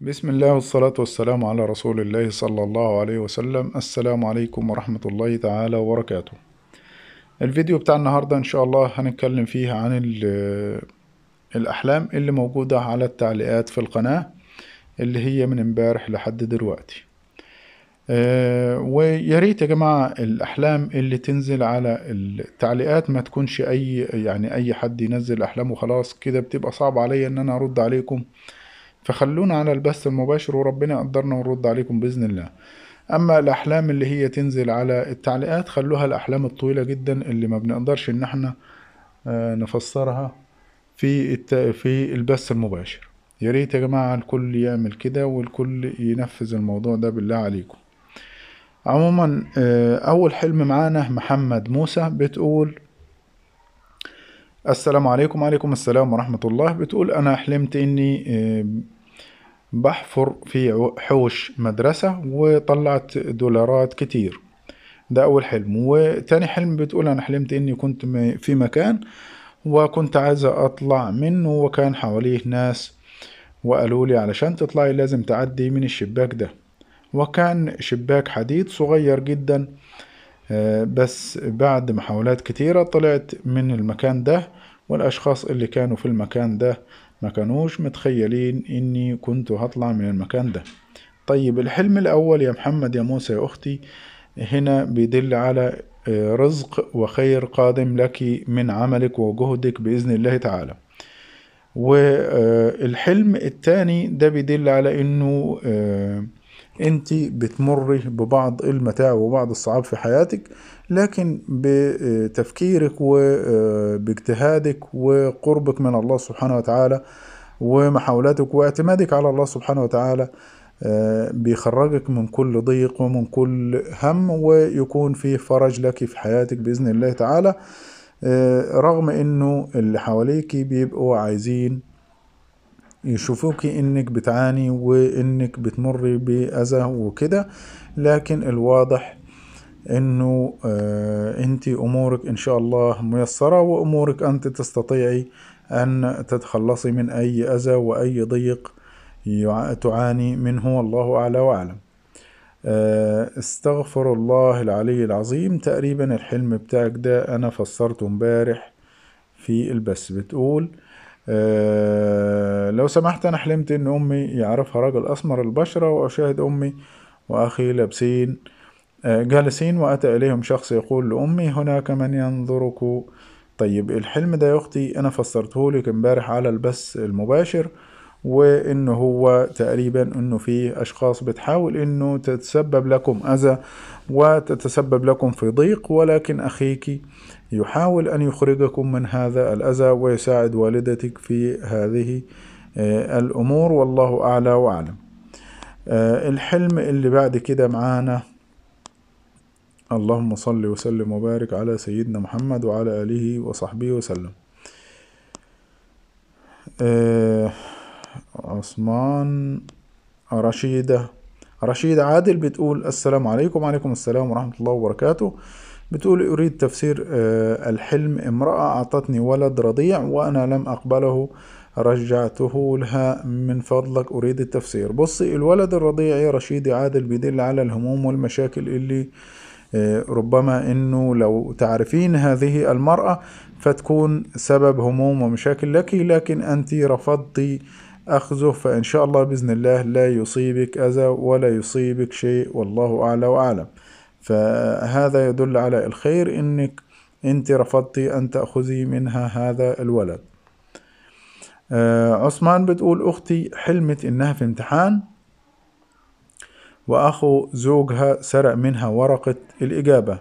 بسم الله والصلاة والسلام على رسول الله صلى الله عليه وسلم السلام عليكم ورحمة الله تعالى وبركاته الفيديو بتاع النهاردة إن شاء الله هنتكلم فيه عن آه، الأحلام اللي موجودة على التعليقات في القناة اللي هي من امبارح لحد دلوقتي أه وياريت يا جماعة الأحلام اللي تنزل على التعليقات ما تكونش أي يعني أي حد ينزل أحلام وخلاص كده بتبقى صعب عليا إن أنا أرد عليكم فخلونا على البث المباشر وربنا يقدرنا ونرد عليكم بإذن الله أما الأحلام اللي هي تنزل على التعليقات خلوها الأحلام الطويلة جدا اللي ما بنقدرش إن احنا آه، نفسرها في في البث المباشر يا ريت يا جماعة الكل يعمل كده والكل ينفذ الموضوع ده بالله عليكم عموما آه، أول حلم معانا محمد موسى بتقول السلام عليكم وعليكم السلام ورحمة الله بتقول أنا حلمت إني آه، بحفر في حوش مدرسة وطلعت دولارات كتير ده أول حلم وتاني حلم بتقول أنا حلمت إني كنت في مكان وكنت عايز أطلع منه وكان حواليه ناس وقالوا لي علشان تطلعي لازم تعدي من الشباك ده وكان شباك حديد صغير جدا آه، بس بعد محاولات كتيرة طلعت من المكان ده والأشخاص اللي كانوا في المكان ده ما كانوش متخيلين اني كنت هطلع من المكان ده طيب الحلم الاول يا محمد يا موسى يا اختي هنا بيدل على آه، رزق وخير قادم لك من عملك وجهدك باذن الله تعالى والحلم آه، الثاني ده بيدل على انه آه، انت بتمر ببعض المتاعب وبعض الصعاب في حياتك لكن بتفكيرك وباجتهادك وقربك من الله سبحانه وتعالى ومحاولاتك واعتمادك على الله سبحانه وتعالى بيخرجك من كل ضيق ومن كل هم ويكون في فرج لك في حياتك بإذن الله تعالى رغم انه اللي حواليك بيبقوا عايزين يشوفوك انك بتعاني وانك بتمر باذى وكده لكن الواضح انه آه، انت امورك ان شاء الله ميسرة وامورك انت تستطيعي ان تتخلصي من اي اذى واي ضيق تعاني منه والله اعلى واعلم آه، استغفر الله العلي العظيم تقريبا الحلم بتاعك ده انا فسرته امبارح في البث بتقول آه، لو سمحت انا حلمت ان امي يعرفها رجل اسمر البشرة واشاهد امي واخي لابسين جالسين وأتى إليهم شخص يقول لأمي هناك من ينظرك طيب الحلم ده يا أختي أنا فسرته لك امبارح على البث المباشر وإن هو تقريبا إنه في أشخاص بتحاول إنه تتسبب لكم أذى وتتسبب لكم في ضيق ولكن أخيك يحاول أن يخرجكم من هذا الأذى ويساعد والدتك في هذه آه، الأمور والله أعلى وأعلم آه، الحلم اللي بعد كده معانا اللهم صل وسلم وبارك على سيدنا محمد وعلى آله وصحبه وسلم آه عثمان رشيدة رشيد عادل بتقول السلام عليكم وعليكم السلام ورحمة الله وبركاته بتقول أريد تفسير آه، الحلم امرأة أعطتني ولد رضيع وأنا لم أقبله رجعته لها من فضلك أريد التفسير بصي الولد الرضيع يا رشيدي عادل بيدل على الهموم والمشاكل اللي آه، ربما انه لو تعرفين هذه المرأة فتكون سبب هموم ومشاكل لك لكن انت رفضتي اخذه فان شاء الله باذن الله لا يصيبك اذى ولا يصيبك شيء والله اعلى واعلم فهذا يدل على الخير انك انت رفضتي ان تاخذي منها هذا الولد آه، عثمان بتقول اختي حلمت انها في امتحان وأخو زوجها سرق منها ورقة الإجابة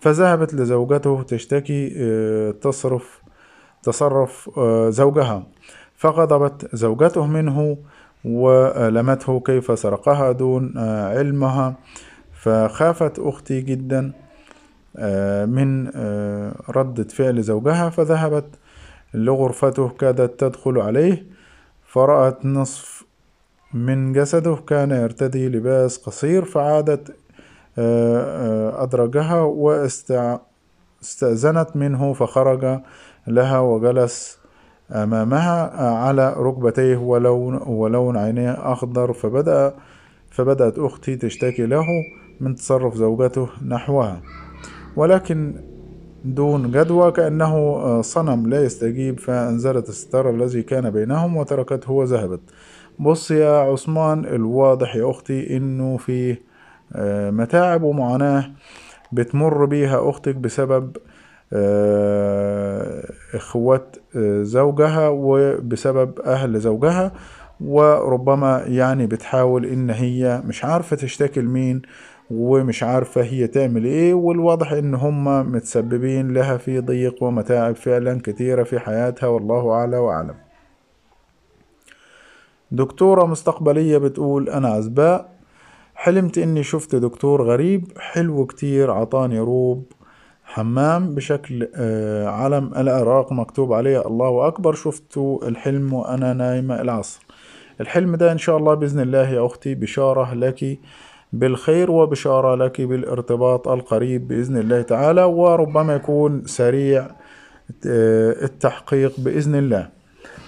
فذهبت لزوجته تشتكي آه، تصرف تصرف آه، زوجها فغضبت زوجته منه ولمته كيف سرقها دون آه، علمها فخافت أختي جدا من ردة فعل زوجها فذهبت لغرفته كادت تدخل عليه فرأت نصف من جسده كان يرتدي لباس قصير فعادت آه، آه، أدرجها واستأذنت منه فخرج لها وجلس أمامها آه، على ركبتيه ولون, ولون عينيه أخضر فبدأ فبدأت أختي تشتكي له من تصرف زوجته نحوها ولكن دون جدوى كأنه صنم لا يستجيب فأنزلت الستار الذي كان بينهم وتركته وذهبت بص يا عثمان الواضح يا أختي إنه في آه، متاعب ومعاناة بتمر بيها أختك بسبب آه، إخوات آه، زوجها وبسبب أهل زوجها وربما يعني بتحاول إن هي مش عارفة تشتكي لمين ومش عارفة هي تعمل ايه والواضح ان هم متسببين لها في ضيق ومتاعب فعلا كتيرة في حياتها والله اعلى وأعلم دكتورة مستقبلية بتقول أنا عزباء حلمت إني شفت دكتور غريب حلو كتير عطاني روب حمام بشكل آه، علم العراق مكتوب عليه الله أكبر شفته الحلم وأنا نايمة العصر الحلم ده إن شاء الله بإذن الله يا أختي بشارة لك بالخير وبشارة لك بالارتباط القريب بإذن الله تعالى وربما يكون سريع آه، التحقيق بإذن الله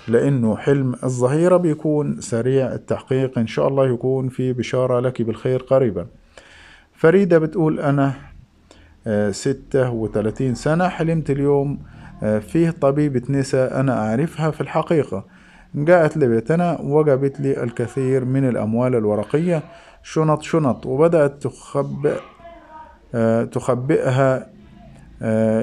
لأنه حلم الظهيرة بيكون سريع التحقيق إن شاء الله يكون في بشارة لك بالخير قريبا فريدة بتقول أنا آه، ستة وثلاثين سنة حلمت اليوم آه، فيه طبيبة نساء أنا أعرفها في الحقيقة جاءت لبيتنا وجبت لي الكثير من الأموال الورقية شنط شنط وبدأت تخبئ آه، تخبئها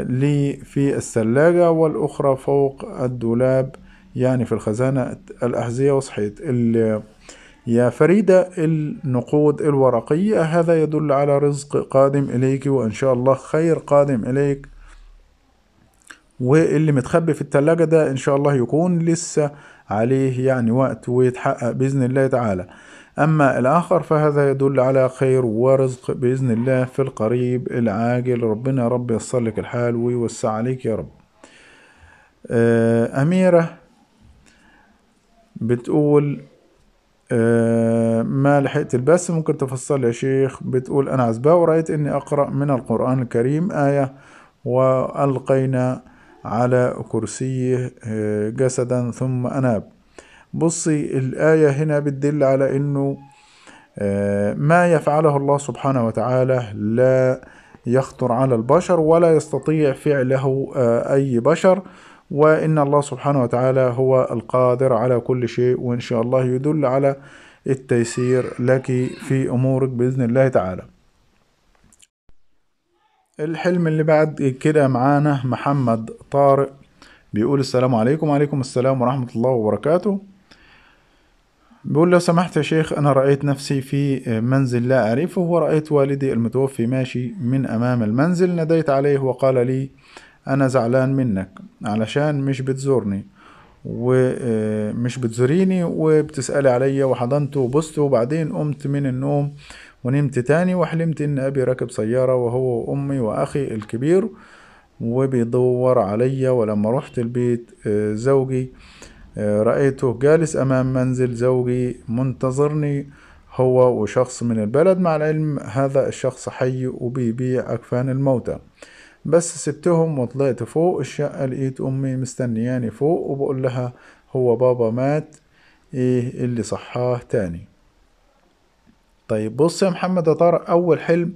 لي في الثلاجة والأخرى فوق الدولاب يعني في الخزانة الأحذية وصحيت يا فريدة النقود الورقية هذا يدل على رزق قادم إليك وإن شاء الله خير قادم إليك واللي متخبي في التلاجة ده إن شاء الله يكون لسه عليه يعني وقت ويتحقق بإذن الله تعالى أما الآخر فهذا يدل على خير ورزق بإذن الله في القريب العاجل ربنا يا رب يصلك الحال ويوسع عليك يا رب آه، أميرة بتقول آه، ما لحقت البث ممكن تفصل يا شيخ بتقول أنا عزباء ورأيت أني أقرأ من القرآن الكريم آية وألقينا على كرسيه آه، جسدا ثم أناب بصي الآية هنا بتدل على أنه آه، ما يفعله الله سبحانه وتعالى لا يخطر على البشر ولا يستطيع فعله أي بشر وإن الله سبحانه وتعالى هو القادر على كل شيء وإن شاء الله يدل على التيسير لك في أمورك بإذن الله تعالى الحلم اللي بعد كده معانا محمد طارق بيقول السلام عليكم وعليكم السلام ورحمة الله وبركاته بيقول لو سمحت يا شيخ أنا رأيت نفسي في منزل لا أعرفه ورأيت والدي المتوفي ماشي من أمام المنزل ناديت عليه وقال لي أنا زعلان منك علشان مش بتزورني ومش آه، بتزوريني وبتسألي عليا وحضنت وبصت وبعدين قمت من النوم ونمت تاني وحلمت إن أبي راكب سيارة وهو وأمي وأخي الكبير وبيدور عليا ولما رحت البيت آه، زوجي آه، رأيته جالس أمام منزل زوجي منتظرني هو وشخص من البلد مع العلم هذا الشخص حي وبيبيع أكفان الموتى بس سبتهم وطلعت فوق الشقة لقيت أمي مستنياني فوق وبقول لها هو بابا مات إيه اللي صحاه تاني طيب بص يا محمد يا طارق أول حلم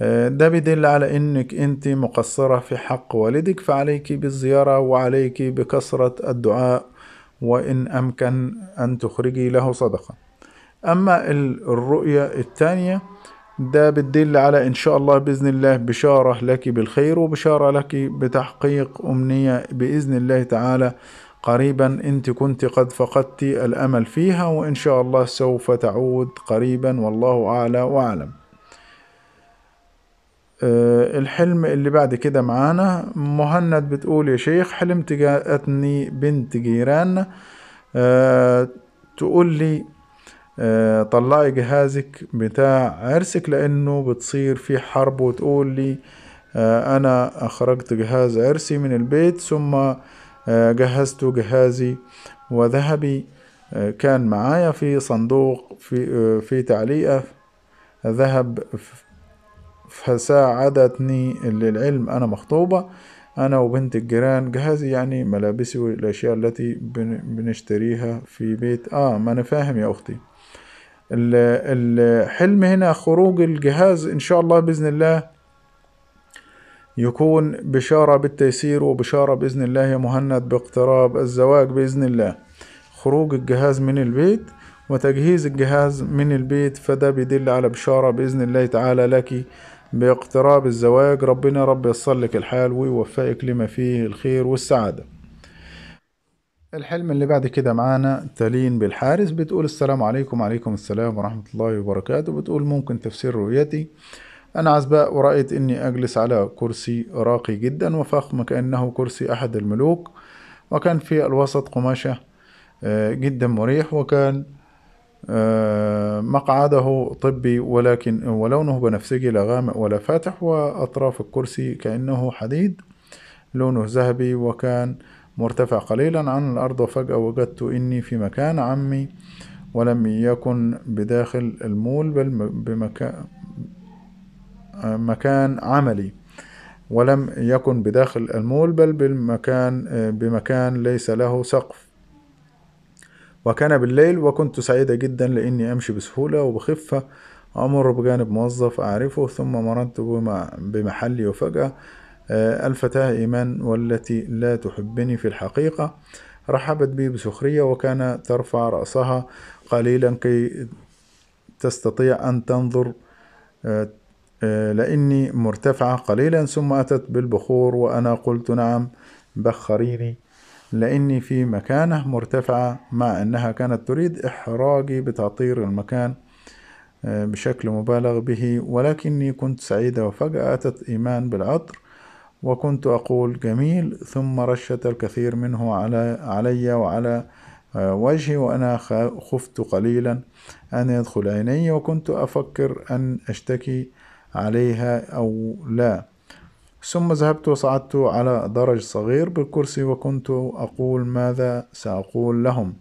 آه، ده بيدل على انك انت مقصرة في حق والدك فعليك بالزيارة وعليك بكثرة الدعاء وان امكن ان تخرجي له صدقة اما الرؤية الثانية ده بتدل على إن شاء الله بإذن الله بشارة لك بالخير وبشارة لك بتحقيق أمنية بإذن الله تعالى قريبا أنت كنت قد فقدت الأمل فيها وإن شاء الله سوف تعود قريبا والله أعلى وأعلم آه، الحلم اللي بعد كده معانا مهند بتقول يا شيخ حلمت جاءتني بنت جيران آه، تقول لي آه، طلعي جهازك بتاع عرسك لانه بتصير في حرب وتقول لي آه، انا اخرجت جهاز عرسي من البيت ثم آه، جهزت جهازي وذهبي كان معايا في صندوق في في تعليقه ذهب فساعدتني للعلم انا مخطوبه انا وبنت الجيران جهازي يعني ملابسي والاشياء التي بنشتريها في بيت اه ما انا فاهم يا اختي الحلم هنا خروج الجهاز إن شاء الله بإذن الله يكون بشارة بالتيسير وبشارة بإذن الله يا مهند باقتراب الزواج بإذن الله خروج الجهاز من البيت وتجهيز الجهاز من البيت فده بيدل على بشارة بإذن الله تعالى لك باقتراب الزواج ربنا رب يصلك الحال ويوفقك لما فيه الخير والسعاده الحلم اللي بعد كده معانا تالين بالحارس بتقول السلام عليكم وعليكم السلام ورحمة الله وبركاته بتقول ممكن تفسير رؤيتي أنا عزباء ورأيت أني أجلس على كرسي راقي جدا وفخم كأنه كرسي أحد الملوك وكان في الوسط قماشة آه، جدا مريح وكان آه، مقعده طبي ولكن ولونه بنفسجي لا غامق ولا فاتح وأطراف الكرسي كأنه حديد لونه ذهبي وكان مرتفع قليلا عن الأرض وفجأة وجدت إني في مكان عمي ولم يكن بداخل المول بل بمكان مكان عملي ولم يكن بداخل المول بل بالمكان بمكان ليس له سقف وكان بالليل وكنت سعيدة جدا لأني أمشي بسهولة وبخفة أمر بجانب موظف أعرفه ثم مرنت بمحلي وفجأة آه، الفتاة إيمان والتي لا تحبني في الحقيقة رحبت بي بسخرية وكان ترفع رأسها قليلا كي تستطيع أن تنظر آه، آه، لأني مرتفعة قليلا ثم أتت بالبخور وأنا قلت نعم بخريني لأني في مكانة مرتفعة مع أنها كانت تريد إحراجي بتعطير المكان بشكل مبالغ به ولكني كنت سعيدة وفجأة أتت إيمان بالعطر وكنت أقول جميل ثم رشت الكثير منه على علي وعلى آه، وجهي وأنا خفت قليلا أن يدخل عيني وكنت أفكر أن أشتكي عليها أو لا ثم ذهبت وصعدت على درج صغير بالكرسي وكنت أقول ماذا سأقول لهم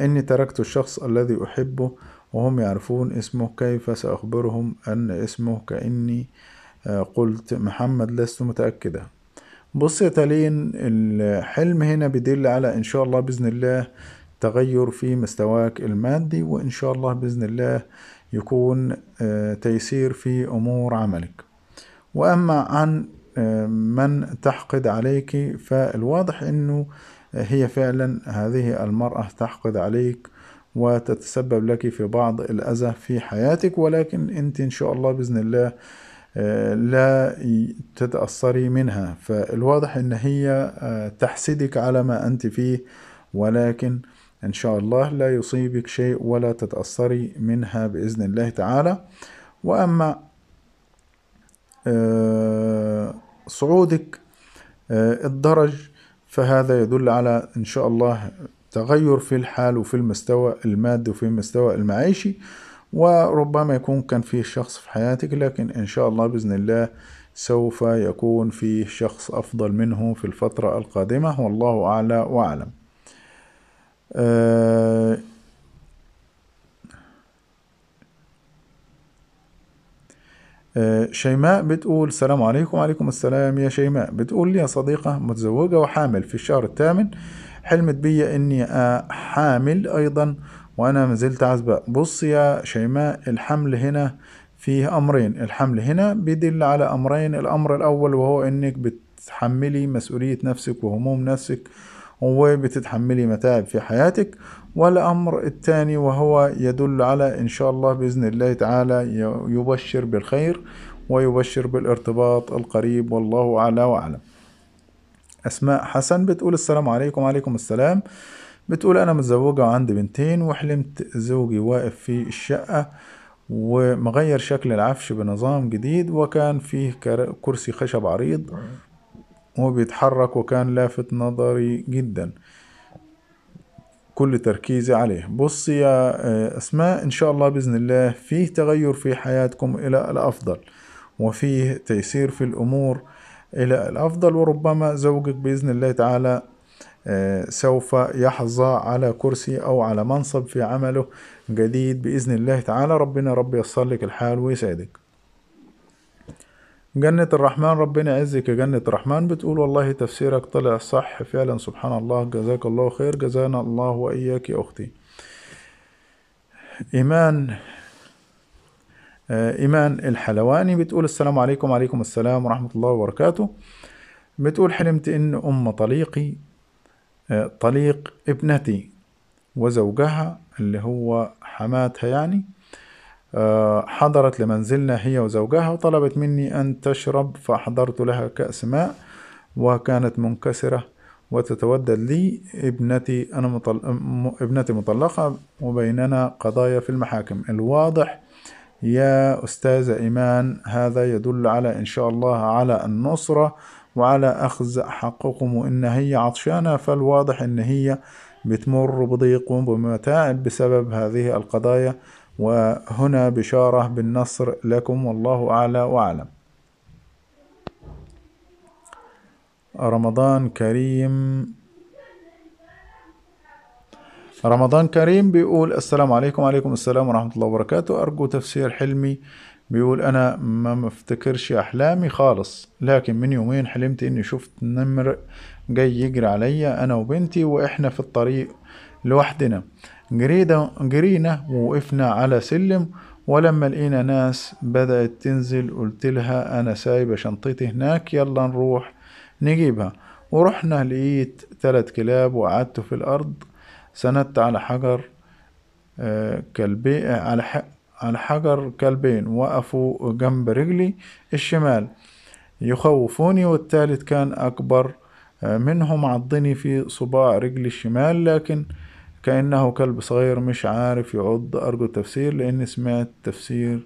إني تركت الشخص الذي أحبه وهم يعرفون اسمه كيف سأخبرهم أن اسمه كأني آه، قلت محمد لست متأكدة بص يا تالين الحلم هنا بيدل على إن شاء الله بإذن الله تغير في مستواك المادي وإن شاء الله بإذن الله يكون آه، تيسير في أمور عملك وأما عن آه، من تحقد عليك فالواضح أنه هي فعلا هذه المرأة تحقد عليك وتتسبب لك في بعض الأذى في حياتك ولكن أنت إن شاء الله بإذن الله آه، لا تتأثري منها فالواضح أن هي آه، تحسدك على ما أنت فيه ولكن إن شاء الله لا يصيبك شيء ولا تتأثري منها بإذن الله تعالى وأما آه، صعودك الدرج فهذا يدل على إن شاء الله تغير في الحال وفي المستوى المادي وفي المستوى المعيشي وربما يكون كان فيه شخص في حياتك لكن إن شاء الله بإذن الله سوف يكون فيه شخص أفضل منه في الفترة القادمة والله أعلى وأعلم آه، آه، شيماء بتقول السلام عليكم وعليكم السلام يا شيماء بتقول لي يا صديقة متزوجة وحامل في الشهر الثامن حلمت بي أني حامل أيضا وأنا ما زلت عزباء بص يا شيماء الحمل هنا فيه أمرين الحمل هنا بيدل على أمرين الأمر الأول وهو إنك بتحملي مسؤولية نفسك وهموم نفسك وبتتحملي متاعب في حياتك والأمر الثاني وهو يدل على إن شاء الله بإذن الله تعالى يبشر بالخير ويبشر بالارتباط القريب والله أعلى وأعلم أسماء حسن بتقول السلام عليكم وعليكم السلام بتقول أنا متزوجة وعندي بنتين وحلمت زوجي واقف في الشقة ومغير شكل العفش بنظام جديد وكان فيه كرسي خشب عريض وبيتحرك وكان لافت نظري جدا كل تركيزي عليه بص يا آه، أسماء إن شاء الله بإذن الله فيه تغير في حياتكم إلى الأفضل وفيه تيسير في الأمور إلى الأفضل وربما زوجك بإذن الله تعالى سوف يحظى على كرسي أو على منصب في عمله جديد بإذن الله تعالى ربنا رب ييسر لك الحال ويسعدك جنة الرحمن ربنا يعزك يا جنة الرحمن بتقول والله تفسيرك طلع صح فعلا سبحان الله جزاك الله خير جزانا الله وإياك يا أختي إيمان آه، إيمان الحلواني بتقول السلام عليكم وعليكم السلام ورحمة الله وبركاته بتقول حلمت إن أم طليقي طليق ابنتي وزوجها اللي هو حماتها يعني آه، حضرت لمنزلنا هي وزوجها وطلبت مني أن تشرب فأحضرت لها كأس ماء وكانت منكسرة وتتودد لي ابنتي أنا مطل... ابنتي مطلقة وبيننا قضايا في المحاكم الواضح يا أستاذة إيمان هذا يدل على إن شاء الله على النصرة وعلى أخذ حقكم وإن هي عطشانة فالواضح إن هي بتمر بضيق وبمتاعب بسبب هذه القضايا وهنا بشارة بالنصر لكم والله أعلى وأعلم رمضان كريم رمضان كريم بيقول السلام عليكم وعليكم السلام ورحمة الله وبركاته أرجو تفسير حلمي بيقول انا ما مفتكرش احلامي خالص لكن من يومين حلمت اني شفت نمر جاي يجري عليا انا وبنتي واحنا في الطريق لوحدنا جرينا جرينا ووقفنا على سلم ولما لقينا ناس بدأت تنزل قلت لها أنا سايبة شنطتي هناك يلا نروح نجيبها ورحنا لقيت تلات كلاب وقعدت في الأرض سندت على حجر آه، كلبي على الحجر كلبين وقفوا جنب رجلي الشمال يخوفوني والتالت كان أكبر آه، منهم عضني في صباع رجلي الشمال لكن كأنه كلب صغير مش عارف يعض أرجو تفسير لأني سمعت تفسير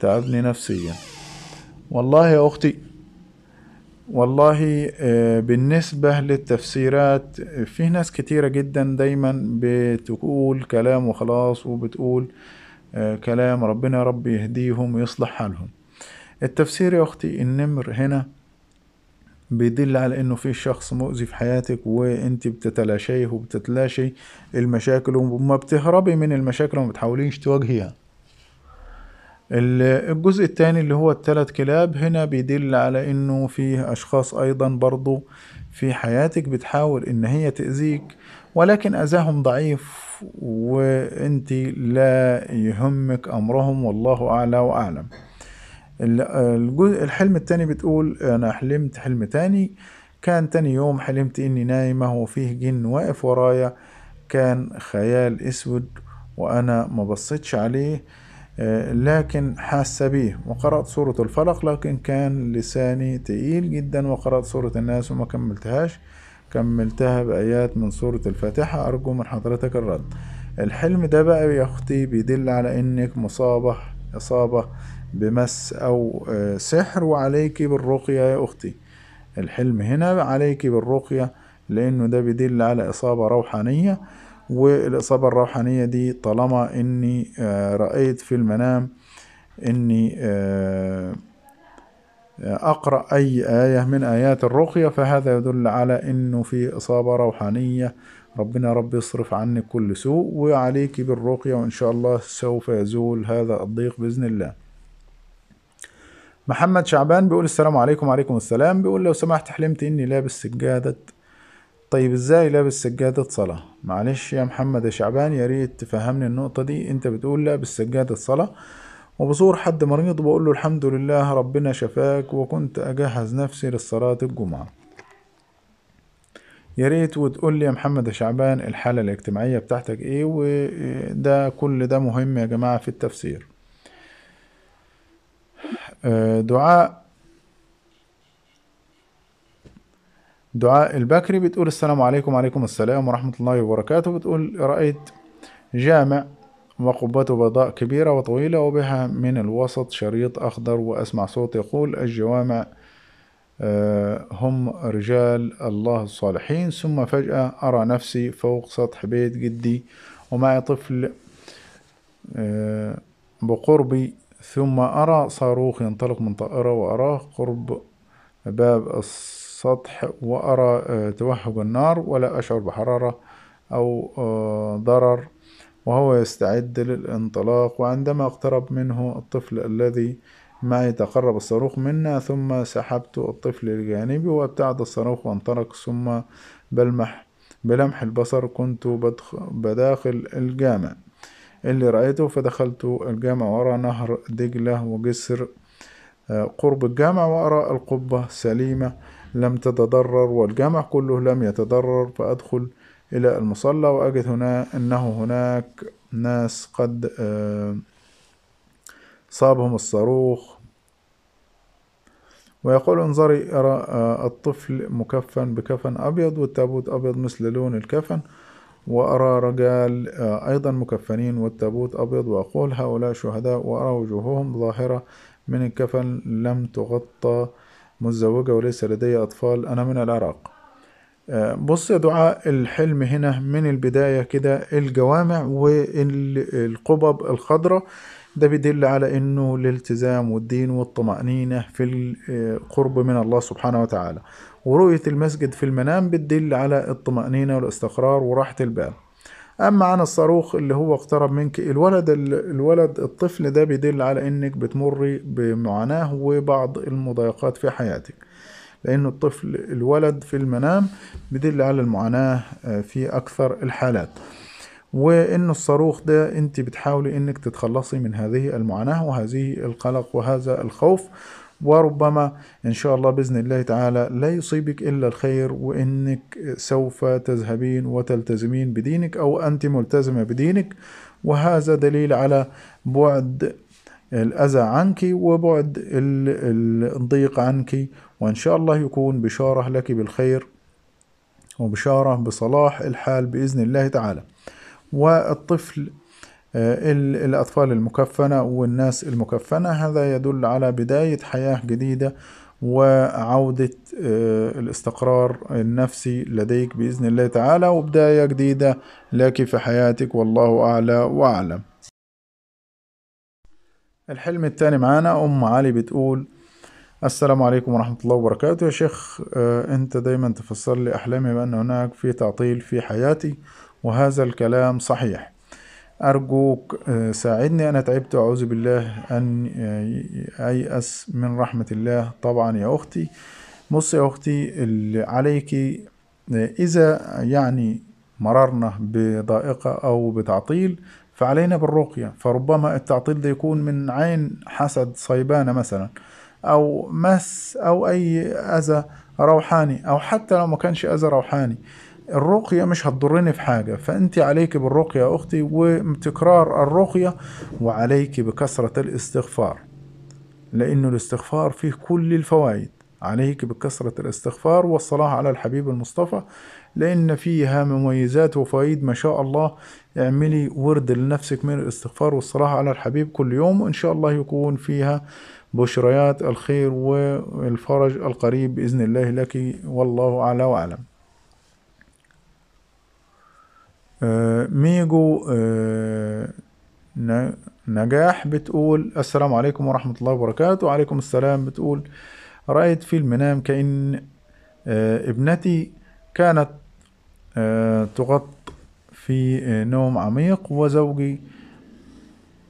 تعبني نفسيا والله يا أختي والله آه، بالنسبة للتفسيرات في ناس كتيرة جدا دايما بتقول كلام وخلاص وبتقول كلام ربنا يا رب يهديهم ويصلح حالهم التفسير يا أختي النمر هنا بيدل على انه في شخص مؤذي في حياتك وانت بتتلاشيه وبتتلاشي المشاكل وما بتهربي من المشاكل وما بتحاوليش تواجهيها الجزء الثاني اللي هو الثلاث كلاب هنا بيدل على انه في اشخاص ايضا برضو في حياتك بتحاول ان هي تأذيك ولكن اذاهم ضعيف وانت لا يهمك امرهم والله اعلى واعلم الجزء الحلم التاني بتقول انا حلمت حلم تاني كان تاني يوم حلمت اني نايمة وفيه جن واقف ورايا كان خيال اسود وانا ما بصيتش عليه لكن حاسة بيه وقرأت سورة الفلق لكن كان لساني تقيل جدا وقرأت سورة الناس وما كملتهاش كملتها بآيات من سورة الفاتحة أرجو من حضرتك الرد الحلم ده بقى يا أختي بيدل على إنك مصابة إصابة بمس أو آه، سحر وعليك بالرقية يا أختي الحلم هنا عليك بالرقية لأنه ده بيدل على إصابة روحانية والإصابة الروحانية دي طالما إني آه، رأيت في المنام إني آه، أقرأ أي آية من آيات الرقية فهذا يدل على أنه في إصابة روحانية ربنا رب يصرف عنك كل سوء وعليك بالرقية وإن شاء الله سوف يزول هذا الضيق بإذن الله محمد شعبان بيقول السلام عليكم وعليكم السلام بيقول لو سمحت حلمت إني لابس سجادة طيب ازاي لابس سجادة صلاة معلش يا محمد يا شعبان يا ريت تفهمني النقطة دي انت بتقول لابس سجادة صلاة وبزور حد مريض بقول له الحمد لله ربنا شفاك وكنت أجهز نفسي للصلاة الجمعة يا ريت وتقول لي يا محمد شعبان الحالة الاجتماعية بتاعتك ايه وده كل ده مهم يا جماعة في التفسير آه، دعاء دعاء البكري بتقول السلام عليكم وعليكم السلام ورحمة الله وبركاته بتقول رأيت جامع وقبته بيضاء كبيرة وطويلة وبها من الوسط شريط أخضر وأسمع صوت يقول الجوامع آه، هم رجال الله الصالحين ثم فجأة أرى نفسي فوق سطح بيت جدي ومعي طفل آه، بقربي ثم أرى صاروخ ينطلق من طائرة وأراه قرب باب السطح وأرى آه، توهج النار ولا أشعر بحرارة أو ضرر وهو يستعد للانطلاق وعندما اقترب منه الطفل الذي معي تقرب الصاروخ منا ثم سحبت الطفل لجانبي وابتعد الصاروخ وانطلق ثم بلمح بلمح البصر كنت بداخل الجامع اللي رأيته فدخلت الجامع وأرى نهر دجلة وجسر آه، قرب الجامع وأرى القبة سليمة لم تتضرر والجامع كله لم يتضرر فأدخل إلى المصلى وأجد هنا أنه هناك ناس قد آه، صابهم الصاروخ ويقول انظري أرى آه، الطفل مكفن بكفن أبيض والتابوت أبيض مثل لون الكفن وأرى رجال آه، أيضا مكفنين والتابوت أبيض وأقول هؤلاء شهداء وأرى وجوههم ظاهرة من الكفن لم تغطى مزوجة وليس لدي أطفال أنا من العراق بص يا دعاء الحلم هنا من البداية كده الجوامع والقبب الخضراء ده بيدل على انه الالتزام والدين والطمأنينة في القرب من الله سبحانه وتعالى ورؤية المسجد في المنام بتدل على الطمأنينة والاستقرار وراحة البال اما عن الصاروخ اللي هو اقترب منك الولد الولد الطفل ده بيدل على انك بتمري بمعاناة وبعض المضايقات في حياتك لأن الطفل الولد في المنام بدل على المعاناة آه، في أكثر الحالات وإن الصاروخ ده أنت بتحاولي أنك تتخلصي من هذه المعاناة وهذه القلق وهذا الخوف وربما إن شاء الله بإذن الله تعالى لا يصيبك إلا الخير وإنك سوف تذهبين وتلتزمين بدينك أو أنت ملتزمة بدينك وهذا دليل على بعد الأذى عنك وبعد الضيق عنك وإن شاء الله يكون بشارة لك بالخير وبشارة بصلاح الحال بإذن الله تعالى والطفل آه، الأطفال المكفنة والناس المكفنة هذا يدل على بداية حياة جديدة وعودة آه، الاستقرار النفسي لديك بإذن الله تعالى وبداية جديدة لك في حياتك والله أعلى وأعلم الحلم التاني معانا أم علي بتقول السلام عليكم ورحمة الله وبركاته يا شيخ آه، أنت دايما تفسر لي أحلامي بأن هناك في تعطيل في حياتي وهذا الكلام صحيح أرجوك آه، ساعدني أنا تعبت أعوذ بالله أن أيأس من رحمة الله طبعا يا أختي بص يا أختي اللي عليك آه، إذا يعني مررنا بضائقة أو بتعطيل فعلينا بالرقية فربما التعطيل ده يكون من عين حسد صيبانة مثلا أو مس أو أي أذى روحاني أو حتى لو ما كانش أذى روحاني الرقية مش هتضرني في حاجة فأنت عليك بالرقية يا أختي وتكرار الرقية وعليك بكثرة الاستغفار لأنه الاستغفار فيه كل الفوائد عليك بكثرة الاستغفار والصلاة على الحبيب المصطفى لأن فيها مميزات وفوائد ما شاء الله اعملي ورد لنفسك من الاستغفار والصلاة على الحبيب كل يوم وإن شاء الله يكون فيها بشريات الخير والفرج القريب بإذن الله لك والله أعلى وأعلم آه، ميجو آه، نجاح بتقول السلام عليكم ورحمة الله وبركاته وعليكم السلام بتقول رأيت في المنام كأن آه، ابنتي كانت آه، تغط في آه، نوم عميق وزوجي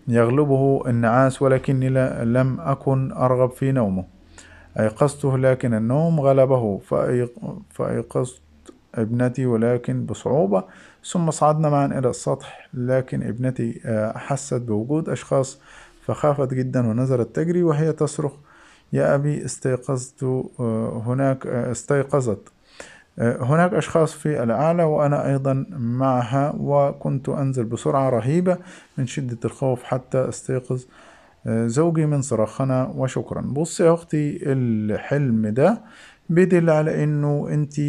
يغلبه النعاس ولكني لم أكن أرغب في نومه أيقظته لكن النوم غلبه فأيقظت ابنتي ولكن بصعوبة ثم صعدنا معا إلى السطح لكن ابنتي آه، أحست بوجود أشخاص فخافت جدا ونزلت تجري وهي تصرخ يا أبي استيقظت هناك استيقظت هناك أشخاص في الأعلى وأنا أيضا معها وكنت أنزل بسرعة رهيبة من شدة الخوف حتى أستيقظ آه، زوجي من صراخنا وشكرا بصي يا أختي الحلم ده بيدل على إنه أنت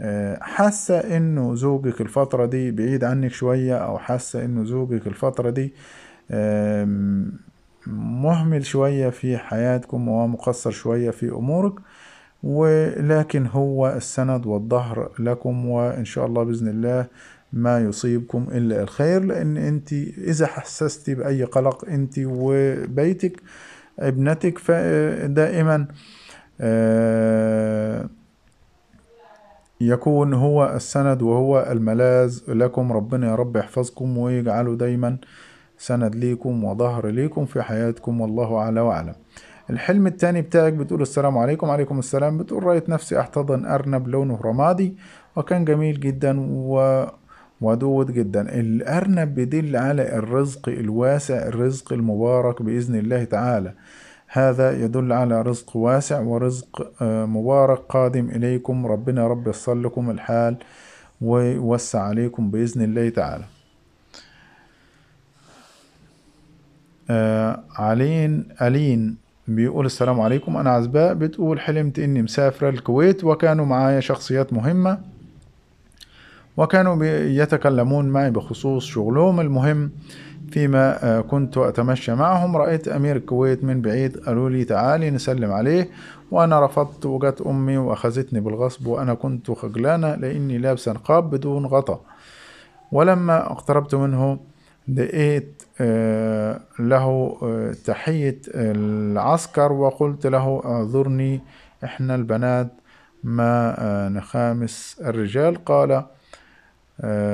آه، حاسة إنه زوجك الفترة دي بعيد عنك شوية أو حاسة إنه زوجك الفترة دي مهمل شوية في حياتكم ومقصر شوية في أمورك ولكن هو السند والظهر لكم وإن شاء الله بإذن الله ما يصيبكم إلا الخير لأن أنت إذا حسست بأي قلق أنت وبيتك ابنتك فدائما آه، يكون هو السند وهو الملاذ لكم ربنا يا رب يحفظكم ويجعله دايما سند ليكم وظهر ليكم في حياتكم والله أعلى وأعلم الحلم التاني بتاعك بتقول السلام عليكم عليكم السلام بتقول رأيت نفسي أحتضن أرنب لونه رمادي وكان جميل جدا و ودود جدا الأرنب بيدل على الرزق الواسع الرزق المبارك بإذن الله تعالى هذا يدل على رزق واسع ورزق آه، مبارك قادم إليكم ربنا رب يصل لكم الحال ويوسع عليكم بإذن الله تعالى آه علين ألين بيقول السلام عليكم أنا عزباء بتقول حلمت إني مسافرة الكويت وكانوا معايا شخصيات مهمة وكانوا يتكلمون معي بخصوص شغلهم المهم فيما آه، كنت أتمشى معهم رأيت أمير الكويت من بعيد قالوا لي تعالي نسلم عليه وأنا رفضت وجت أمي وأخذتني بالغصب وأنا كنت خجلانة لأني لابسة نقاب بدون غطا ولما اقتربت منه دقيت آه، له آه، تحية العسكر وقلت له أعذرني إحنا البنات ما آه، نخامس الرجال قال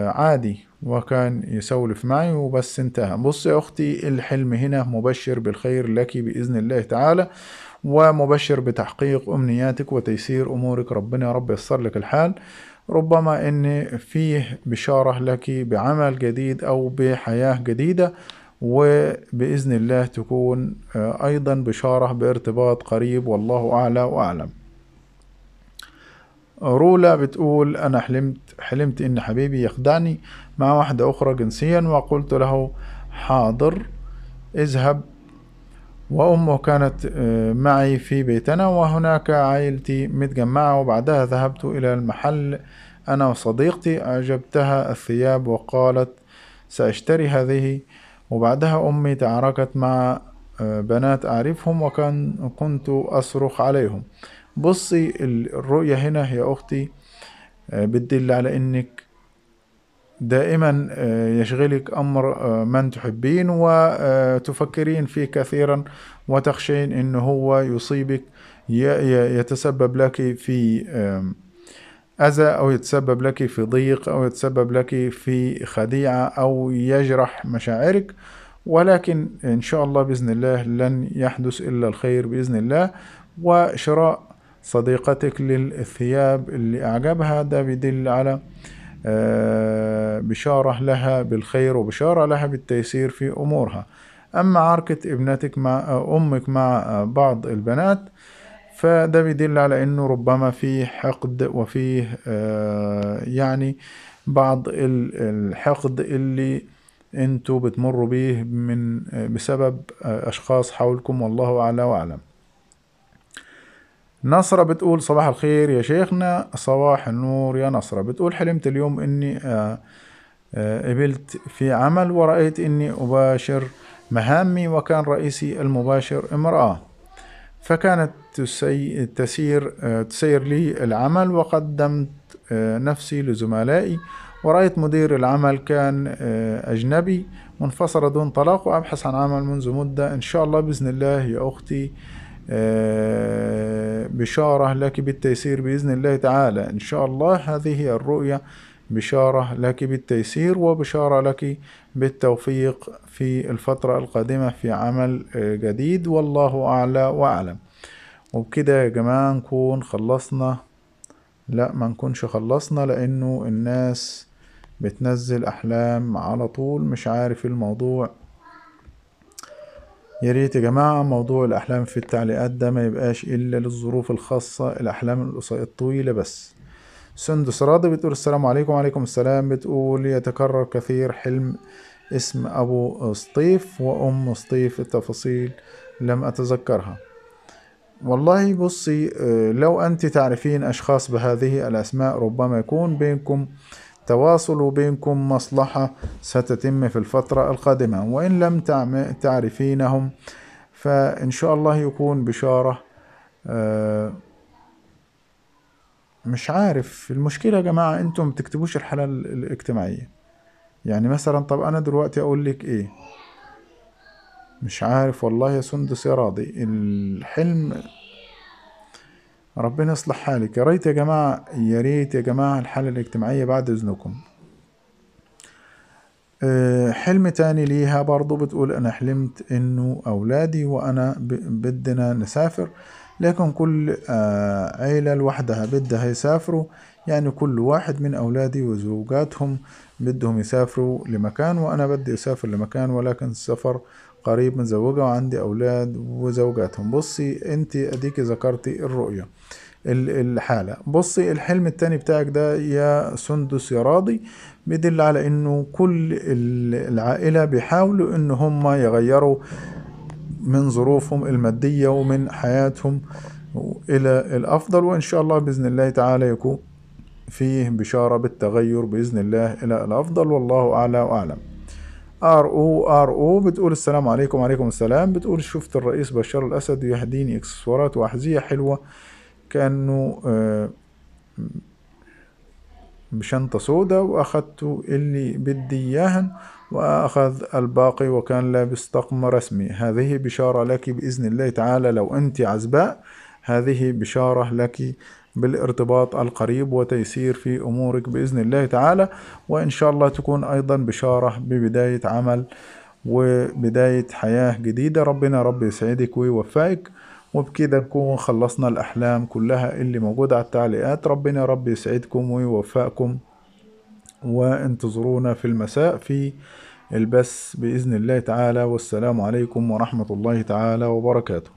عادي وكان يسولف معي وبس انتهى بص يا أختي الحلم هنا مبشر بالخير لك بإذن الله تعالى ومبشر بتحقيق أمنياتك وتيسير أمورك ربنا يا رب يسر لك الحال ربما ان فيه بشاره لك بعمل جديد او بحياه جديده وباذن الله تكون آه، ايضا بشاره بارتباط قريب والله اعلى واعلم رولا بتقول أنا حلمت حلمت إن حبيبي يخدعني مع واحدة أخرى جنسيا وقلت له حاضر اذهب وأمه كانت آه، معي في بيتنا وهناك عائلتي متجمعة وبعدها ذهبت إلى المحل أنا وصديقتي أعجبتها الثياب وقالت سأشتري هذه وبعدها أمي تعاركت مع آه، بنات أعرفهم وكان كنت أصرخ عليهم بصي الرؤية هنا يا أختي آه، بتدل على إنك دائما آه، يشغلك امر آه، من تحبين وتفكرين فيه كثيرا وتخشين انه هو يصيبك يتسبب لك في اذى او يتسبب لك في ضيق او يتسبب لك في خديعه او يجرح مشاعرك ولكن ان شاء الله باذن الله لن يحدث الا الخير باذن الله وشراء صديقتك للثياب اللي اعجبها ده بيدل على آه، بشارة لها بالخير وبشارة لها بالتيسير في أمورها أما عركة ابنتك مع آه، أمك مع آه، بعض البنات فده بيدل على أنه ربما في حقد وفيه يعني بعض الحقد اللي انتوا بتمروا بيه من بسبب أشخاص حولكم والله أعلى وأعلم نصرة بتقول صباح الخير يا شيخنا صباح النور يا نصرة بتقول حلمت اليوم اني آه، آه، قبلت في عمل ورأيت اني اباشر مهامي وكان رئيسي المباشر امرأة فكانت تسير آه، تسير لي العمل وقدمت نفسي لزملائي ورأيت مدير العمل كان أجنبي منفصل دون طلاق وأبحث عن عمل منذ مدة إن شاء الله بإذن الله يا أختي آه، بشارة لك بالتيسير بإذن الله تعالى إن شاء الله هذه الرؤية بشارة لك بالتيسير وبشارة لك بالتوفيق في الفترة القادمة في عمل آه، جديد والله أعلى وأعلم وبكده يا جماعة نكون خلصنا لا ما نكونش خلصنا لأنه الناس بتنزل أحلام على طول مش عارف الموضوع يا ريت يا جماعة موضوع الأحلام في التعليقات ده ما يبقاش إلا للظروف الخاصة الأحلام الطويلة بس سندس راضي بتقول السلام عليكم وعليكم السلام بتقول يتكرر كثير حلم اسم أبو سطيف وأم سطيف التفاصيل لم أتذكرها والله بصي آه، لو أنت تعرفين أشخاص بهذه الأسماء ربما يكون بينكم تواصل بينكم مصلحة ستتم في الفترة القادمة وإن لم تعرفينهم فإن شاء الله يكون بشارة آه، مش عارف المشكلة يا جماعة انتم بتكتبوش الحالة الاجتماعية يعني مثلا طب انا دلوقتي اقول لك ايه مش عارف والله يا سندس يا راضي الحلم ربنا يصلح حالك يا ريت يا جماعة يا ريت يا جماعة الحالة الاجتماعية بعد إذنكم آه، حلم تاني ليها برضو بتقول أنا حلمت إنه أولادي وأنا بدنا نسافر لكن كل آه، عيلة لوحدها بدها يسافروا يعني كل واحد من أولادي وزوجاتهم بدهم يسافروا لمكان وأنا بدي أسافر لمكان ولكن السفر قريب متزوجة وعندي أولاد وزوجاتهم بصي أنت أديكي ذكرتي الرؤية الحالة بصي الحلم التاني بتاعك ده يا سندس يا راضي بيدل على انه كل العائلة بيحاولوا ان هم يغيروا من ظروفهم المادية ومن حياتهم الى الافضل وان شاء الله باذن الله تعالى يكون فيه بشارة بالتغير باذن الله الى الافضل والله اعلى واعلم ار او ار او بتقول السلام عليكم وعليكم السلام بتقول شفت الرئيس بشار الاسد يهديني اكسسوارات واحذيه حلوه كانه آه، بشنطة سودة وأخدت اللي بدي اياهن وأخذ الباقي وكان لابس طقم رسمي هذه بشارة لك بإذن الله تعالى لو أنت عزباء هذه بشارة لك بالارتباط القريب وتيسير في أمورك بإذن الله تعالى وإن شاء الله تكون أيضا بشارة ببداية عمل وبداية حياة جديدة ربنا رب يسعدك ويوفقك وبكده نكون خلصنا الأحلام كلها اللي موجودة على التعليقات ربنا رب يسعدكم ويوفقكم وانتظرونا في المساء في البث بإذن الله تعالى والسلام عليكم ورحمة الله تعالى وبركاته